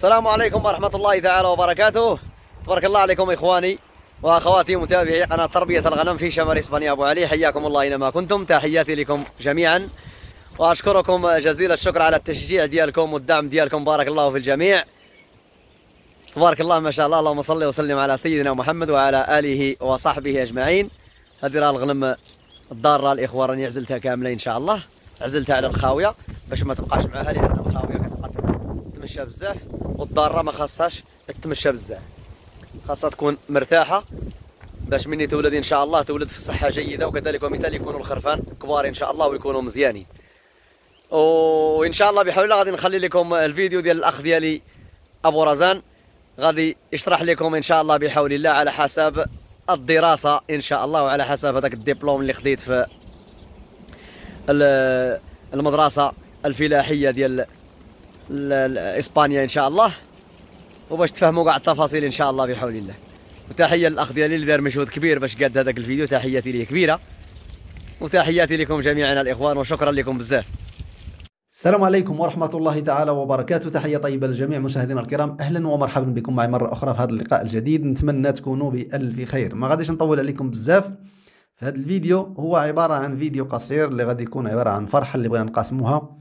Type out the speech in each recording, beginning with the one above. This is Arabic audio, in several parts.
السلام عليكم ورحمة الله تعالى وبركاته تبارك الله عليكم إخواني وأخواتي متابعي قناة تربية الغنم في شمال إسبانيا أبو علي حياكم الله إنما كنتم تحياتي لكم جميعا وأشكركم جزيل الشكر على التشجيع ديالكم والدعم ديالكم بارك الله في الجميع تبارك الله ما شاء الله اللهم صل وسلم على سيدنا محمد وعلى آله وصحبه أجمعين هذه راه الغنم الضارة الإخوة راني عزلتها كاملة إن شاء الله عزلتها على الخاوية باش ما تبقاش معاها لأن الخاوية كتبقى تمشى بزاف والضاره ما خاصهاش تتمشى بزاف خاصها تكون مرتاحه باش مني تولد ان شاء الله تولد في صحه جيده وكذلك ومثال يكونوا الخرفان كبار ان شاء الله ويكونوا مزيانين وان شاء الله بحول الله غادي نخلي لكم الفيديو ديال الاخ ديالي ابو رزان غادي يشرح لكم ان شاء الله بحول الله على حسب الدراسه ان شاء الله وعلى حسب هذاك الدبلوم اللي خديت في المدرسه الفلاحيه ديال لاسبانيا ان شاء الله وباش تفهموا كاع التفاصيل ان شاء الله بحول الله وتحيه للاخ ديالي اللي دار مجهود كبير باش قاد هذاك الفيديو تحياتي ليه كبيره وتحياتي لكم جميعا الاخوان وشكرا لكم بزاف السلام عليكم ورحمة الله تعالى وبركاته تحية طيبة للجميع مشاهدينا الكرام أهلا ومرحبا بكم معي مرة أخرى في هذا اللقاء الجديد نتمنى تكونوا بألف خير ما غاديش نطول عليكم بزاف في هذا الفيديو هو عبارة عن فيديو قصير اللي غادي يكون عبارة عن فرحة اللي بغينا نقاسموها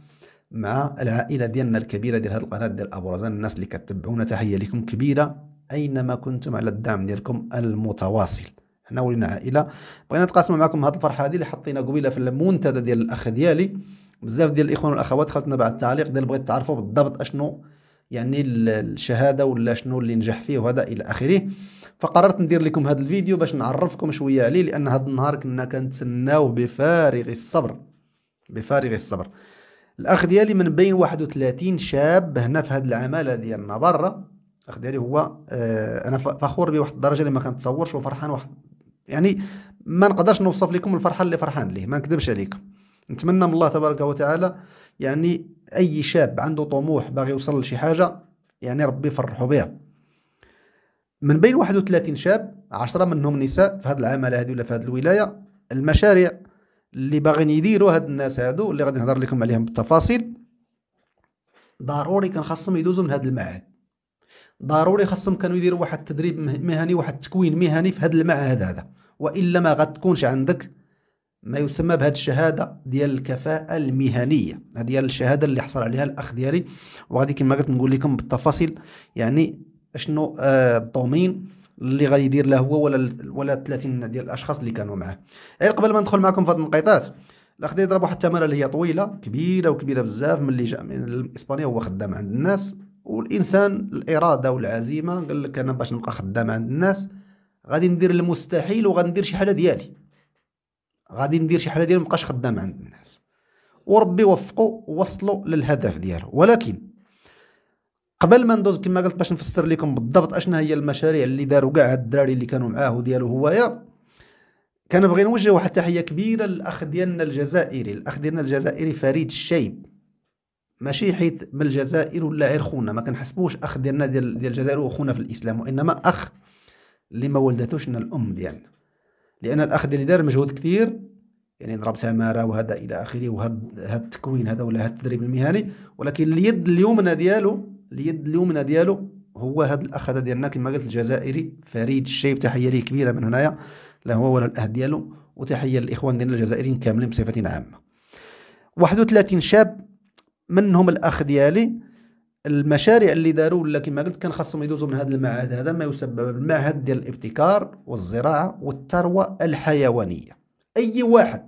مع العائله ديالنا الكبيره ديال هذه القناه ديال ابو رزان الناس اللي كتبعونا تحيه لكم كبيره اينما كنتم على الدعم ديالكم المتواصل حنا ولينا عائله بغينا نتقاسم معكم هذه الفرحه هذه اللي حطينا قبيله في المنتدى ديال الاخ ديالي بزاف ديال الاخوان والاخوات خلتنا بعد التعليق ديال بغيت تعرفوا بالضبط اشنو يعني الشهاده ولا شنو اللي نجح فيه وهذا الى اخره فقررت ندير لكم هذا الفيديو باش نعرفكم شويه عليه لان هذا النهار كنا كنتسناوه بفارغ الصبر بفارغ الصبر الاخ ديالي من بين 31 شاب هنا في هذه العماله ديالنا برا الاخ ديالي هو آه انا فخور بواحد الدرجه اللي ما كنتصورش وفرحان واحد يعني ما نقدرش نوصف لكم الفرحه اللي فرحان ليه ما نكذبش عليكم نتمنى من الله تبارك وتعالى يعني اي شاب عنده طموح باغي يوصل لشي حاجه يعني ربي يفرحوا بها من بين 31 شاب 10 منهم نساء في هذه العماله هذه ولا في هذه الولايه المشاريع اللي باغيين يديروا هاد الناس هادو اللي غادي نهضر لكم عليهم بالتفاصيل ضروري كان خاصهم يدوزوا من هاد المعهد ضروري خاصهم كانوا يديروا واحد التدريب مهني واحد التكوين مهني في هاد المعهد هذا والا ما غتكونش عندك ما يسمى بهاد الشهاده ديال الكفاءه المهنيه هذه الشهاده اللي حصل عليها الاخ ديالي وغادي كما قلت نقول لكم بالتفاصيل يعني شنو آه الدومين اللي غادي يدير لا هو ولا ولا 30 ديال الاشخاص اللي كانوا معاه غير إيه، قبل ما ندخل معكم في هاد النقيطات الاخ يضرب واحد التماره اللي هي طويله كبيره وكبيره بزاف ملي جا من اسبانيا هو خدام عند الناس والانسان الاراده والعزيمه قال لك انا باش نبقى خدام عند الناس غادي ندير المستحيل وغندير شي حاجه ديالي غادي ندير شي حاجه ديالي مابقاش خدام عند الناس وربي وفقه وصلوا للهدف ديالو ولكن قبل ما ندوز كما قلت باش نفسر لكم بالضبط اشنا هي المشاريع اللي داروا كاع هاد الدراري اللي كانوا معاه ديالو هوايا كان بغي نوجه واحد التحيه كبيره للاخ ديالنا الجزائري الاخ ديالنا الجزائري فريد الشيب ماشي حيت من الجزائر ولا غير خونا ما كنحسبوش اخ ديالنا ديال ديال الجزائر وخونا في الاسلام وانما اخ اللي ما ولدتوش لنا الام ديالنا لان الاخ ديالي دار مجهود كثير يعني ضرب سماره وهذا الى اخره وهذا التكوين هذا ولا هذا التدريب المهني ولكن اليد اليمنى ديالو اليد اليمنى ديالو هو هذا الاخ هذا ديالنا كما قلت الجزائري فريد الشيب تحيه ليه كبيره من هنايا لا هو ولا الاهل ديالو وتحيه للاخوان ديالنا الجزائريين كاملين بصفه عامه 31 شاب منهم الاخ ديالي المشاريع اللي داروا ولا كما قلت كان خاصهم يدوزوا من هذا المعهد هذا ما يسبب المعهد ديال الابتكار والزراعه والثروه الحيوانيه اي واحد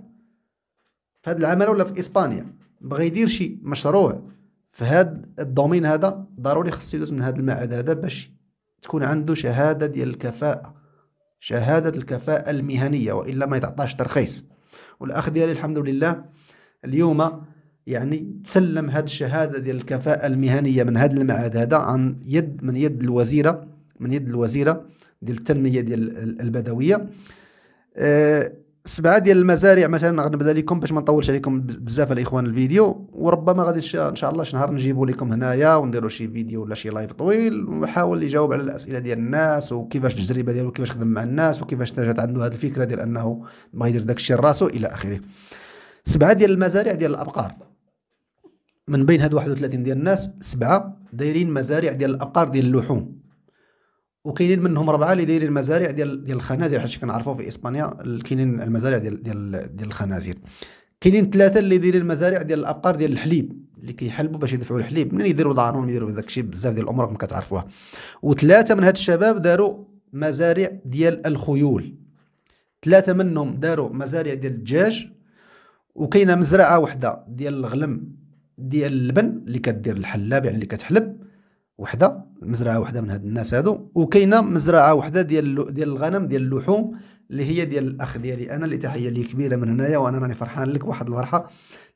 في هذا العمل ولا في اسبانيا بغى يدير شي مشروع فهاد الدومين هذا ضروري خصو يدوز من هذا المعهد هذا باش تكون عنده شهاده ديال الكفاءه شهاده الكفاءه المهنيه والا ما يتعطاش ترخيص والاخ ديالي الحمد لله اليوم يعني تسلم هاد الشهاده ديال الكفاءه المهنيه من هاد المعهد هذا عن يد من يد الوزيره من يد الوزيره ديال التنميه ديال البدويه أه سبعه ديال المزارع مثلا غنبدا لكم باش ما نطولش عليكم بزاف الاخوان الفيديو وربما غادي ان شاء الله شي نهار نجيبو لكم هنايا ونديرو شي فيديو ولا شي لايف طويل ونحاول يجاوب على الاسئله ديال الناس وكيفاش التجربه ديالو كيفاش خدم مع الناس وكيفاش جات عنده هذه الفكره ديال انه ما يدير داكشي لراسو الى اخره سبعه ديال المزارع ديال الابقار من بين هاد 31 ديال الناس سبعه دايرين مزارع ديال الابقار ديال اللحوم وكاينين منهم ربعه اللي دايرين المزارع ديال ديال الخنازير حيت كنعرفوا في اسبانيا كاينين المزارع ديال ديال ديال الخنازير كاينين ثلاثه اللي دايرين المزارع ديال الابقار ديال الحليب اللي كيحلبوا باش يدفعوا الحليب منين يديروا دارهم يديروا داك الشيء بزاف ديال الامور ما كتعرفوها وثلاثه من هاد الشباب داروا مزارع ديال الخيول ثلاثه منهم داروا مزارع ديال الدجاج وكاينه مزرعه وحده ديال الغلم ديال اللبن اللي كدير الحلاب يعني اللي كتحلب وحده مزرعه وحده من هاد الناس هادو وكاينه مزرعه وحده ديال ديال الغنم ديال اللحوم اللي هي ديال الاخ ديالي انا اللي تحيه لي كبيره من هنايا وانا راني فرحان لك واحد الفرحه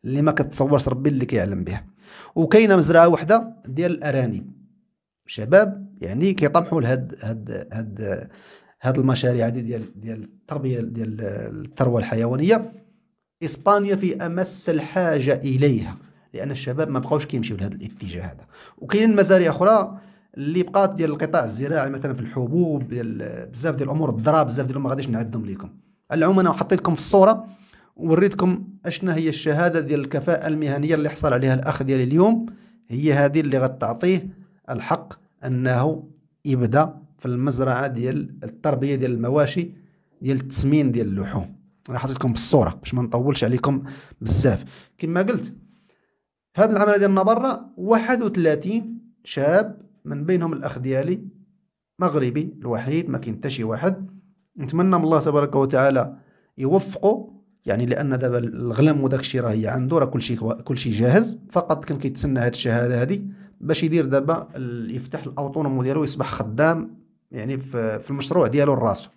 اللي ما كتصورش ربي اللي كيعلم بها وكاينه مزرعه وحده ديال الارانب شباب يعني كيطمحوا لهاد هاد هاد هاد المشاريع هذه ديال ديال التربيه ديال الثروه الحيوانيه اسبانيا في امس الحاجه اليها لان الشباب ما بقاوش كيمشيو لهذا الاتجاه هذا وكاينين مزارع اخرى اللي بقات ديال القطاع الزراعي مثلا في الحبوب ديال بزاف ديال الامور الضراب بزاف ديال ما غاديش نعدهم لكم على العموم انا حطيت لكم في الصوره ووريتكم اشنا هي الشهاده ديال الكفاءه المهنيه اللي حصل عليها الاخ ديالي اليوم هي هذه اللي غتعطيه الحق انه يبدا في المزرعه ديال التربيه ديال المواشي ديال التسمين ديال اللحوم انا حطيتكم بالصوره باش ما نطولش عليكم بزاف كما قلت في هذه العملية ديالنا برا 31 شاب من بينهم الأخ ديالي مغربي الوحيد ما كاين حتى شي واحد نتمنى من الله تبارك وتعالى يوفقه يعني لان دابا الغلام وداك الشيء راه هي عنده راه كلشي كلشي جاهز فقط كان كيتسنى هاد الشهاده هادي باش يدير دابا يفتح الاوتونوم ديالو يصبح خدام يعني في المشروع ديالو الراسو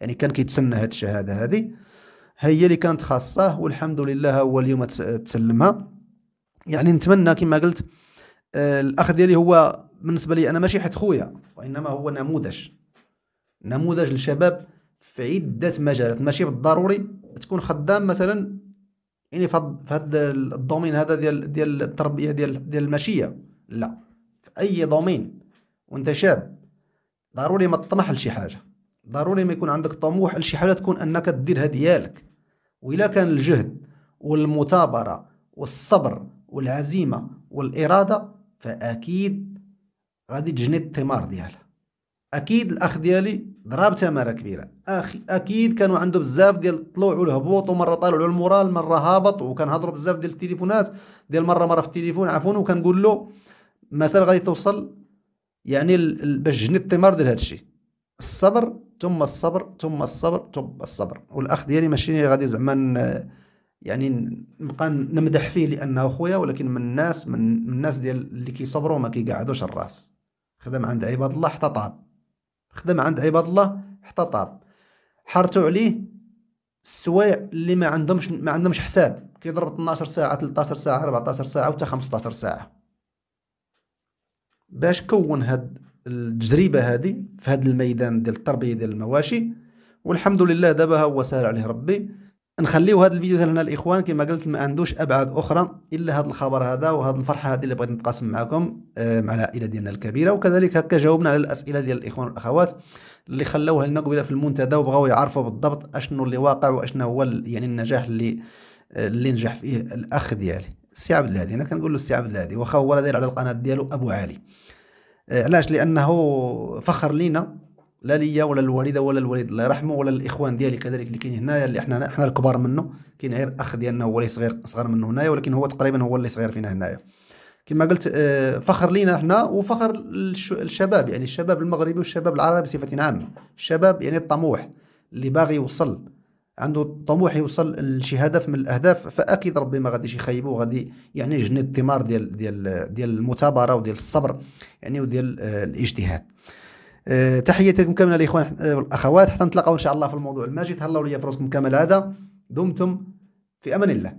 يعني كان كيتسنى هاد الشهاده هادي هي اللي كانت خاصه والحمد لله هو اليوم تسلمها يعني نتمنى كما قلت آه، الاخ ديالي هو بالنسبه لي انا ماشي حد خويا وانما هو نموذج نموذج للشباب في عده مجالات ماشي بالضروري تكون خدام مثلا يعني في هذا الدومين هذا ديال ديال التربيه ديال ديال الماشيه لا في اي دومين وانت شاب ضروري ما تطمح لشي حاجه ضروري ما يكون عندك طموح لشي حاجه تكون انك ديرها ديالك والا كان الجهد والمثابره والصبر والعزيمة والإرادة فأكيد غادي تجني الثمار ديالها أكيد الأخ ديالي ضرب تمارة كبيرة أخي أكيد كانوا عنده بزاف ديال الطلوع والهبوط ومرة طالع له المورال مرة هابط وكنهضروا بزاف ديال التليفونات ديال مرة مرة في التليفون عفوا وكنقول له مثلا غادي توصل يعني باش تجني الثمار ديال هذا الشيء الصبر ثم الصبر ثم الصبر ثم الصبر والاخ ديالي ماشي غادي زعما يعني نبقى نمدح فيه لانه خويا ولكن من الناس من الناس ديال اللي كيصبروا ما كيقعدوش الراس خدم عند عباد الله حتى طاب خدم عند عباد الله حتى طاب حرتو عليه السوايع اللي ما عندهمش ما عندهمش حساب كيضرب 12 ساعه 13 ساعه 14 ساعه وحتى 15 ساعه باش كون هاد التجربه هذه في هذا الميدان ديال التربيه ديال المواشي والحمد لله دابا هو سهل عليه ربي نخليو هذا الفيديو هنا الاخوان كما قلت ما عندوش ابعاد اخرى الا هذا الخبر هذا وهذا الفرحه هذه اللي بغيت نتقاسم معكم آه، مع العائله ديالنا الكبيره وكذلك هكا جاوبنا على الاسئله ديال الاخوان والاخوات اللي خلوها لنا قبيله في المنتدى وبغاو يعرفوا بالضبط اشنو اللي واقع واشنو هو يعني النجاح اللي آه، اللي نجح فيه الاخ ديالي السي عبد الهادي انا كنقول له السي عبد الهادي واخا هو داير على القناه ديالو ابو علي آه، علاش لانه فخر لينا لا ليا ولا الوالده ولا الوالد الله يرحمه ولا الاخوان ديالي كذلك اللي كاين هنايا اللي احنا حنا الكبار منه كاين غير اخ ديالنا هو اللي صغير صغر منه هنايا ولكن هو تقريبا هو اللي صغير فينا هنايا كما قلت آه، فخر لينا احنا وفخر الشباب يعني الشباب المغربي والشباب العربي بصفه عامه الشباب يعني الطموح اللي باغي يوصل عنده طموح يوصل لشي هدف من الاهداف فاكيد ربي ما غاديش يخيبو وغادي يعني يجني الثمار ديال ديال ديال المثابره وديال الصبر يعني وديال آه، الاجتهاد آه، تحياتي لكم كامله الاخوان آه، والاخوات حتى نتلاقاو ان شاء الله في الموضوع الماجد تهلاو ليا في كامل هذا دمتم في امان الله